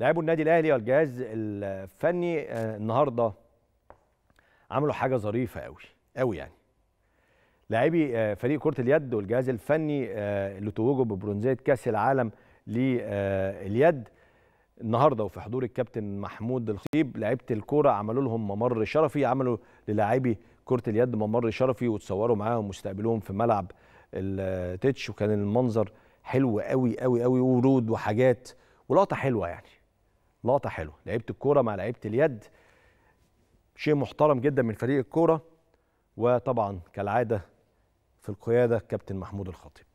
لاعبو النادي الاهلي والجهاز الفني آه، النهارده عملوا حاجه ظريفه قوي قوي يعني لاعبي آه، فريق كره اليد والجهاز الفني آه، اللي توجوا ببرونزيه كاس العالم لليد النهارده وفي حضور الكابتن محمود الخطيب لعيبه الكوره عملوا لهم ممر شرفي عملوا للاعبي كره اليد ممر شرفي وتصوروا معاهم واستقبلوهم في ملعب التتش وكان المنظر حلو قوي قوي قوي ورود وحاجات ولقطه حلوه يعني لقطه حلوه لعيبه الكوره مع لعيبه اليد شيء محترم جدا من فريق الكوره وطبعا كالعاده في القياده كابتن محمود الخطيب